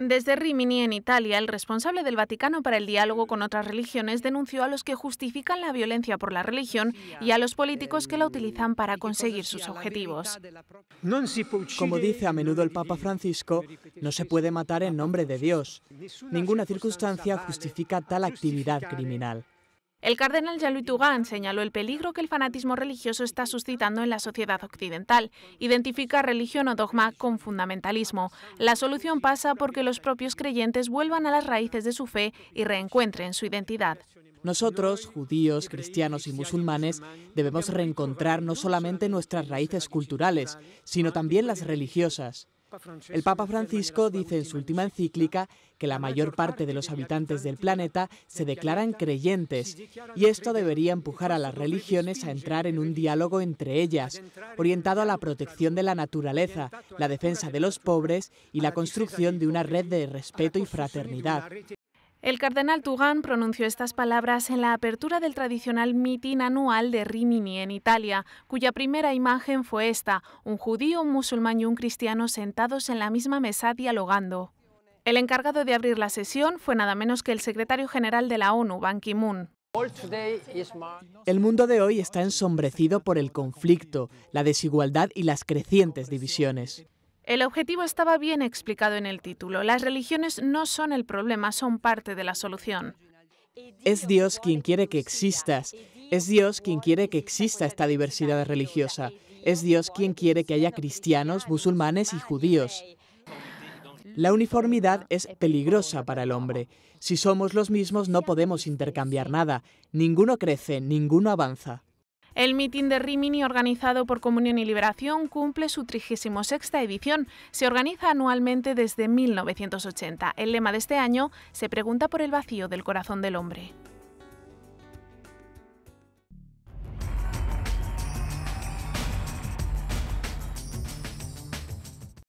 Desde Rimini, en Italia, el responsable del Vaticano para el diálogo con otras religiones denunció a los que justifican la violencia por la religión y a los políticos que la utilizan para conseguir sus objetivos. Como dice a menudo el Papa Francisco, no se puede matar en nombre de Dios. Ninguna circunstancia justifica tal actividad criminal. El cardenal Jean-Louis señaló el peligro que el fanatismo religioso está suscitando en la sociedad occidental. Identifica religión o dogma con fundamentalismo. La solución pasa porque los propios creyentes vuelvan a las raíces de su fe y reencuentren su identidad. Nosotros, judíos, cristianos y musulmanes, debemos reencontrar no solamente nuestras raíces culturales, sino también las religiosas. El Papa Francisco dice en su última encíclica que la mayor parte de los habitantes del planeta se declaran creyentes y esto debería empujar a las religiones a entrar en un diálogo entre ellas, orientado a la protección de la naturaleza, la defensa de los pobres y la construcción de una red de respeto y fraternidad. El cardenal Tugán pronunció estas palabras en la apertura del tradicional mitin anual de Rimini en Italia, cuya primera imagen fue esta, un judío, un musulmán y un cristiano sentados en la misma mesa dialogando. El encargado de abrir la sesión fue nada menos que el secretario general de la ONU, Ban Ki-moon. El mundo de hoy está ensombrecido por el conflicto, la desigualdad y las crecientes divisiones. El objetivo estaba bien explicado en el título. Las religiones no son el problema, son parte de la solución. Es Dios quien quiere que existas. Es Dios quien quiere que exista esta diversidad religiosa. Es Dios quien quiere que haya cristianos, musulmanes y judíos. La uniformidad es peligrosa para el hombre. Si somos los mismos no podemos intercambiar nada. Ninguno crece, ninguno avanza. El mitin de Rimini, organizado por Comunión y Liberación, cumple su 36 edición. Se organiza anualmente desde 1980. El lema de este año se pregunta por el vacío del corazón del hombre.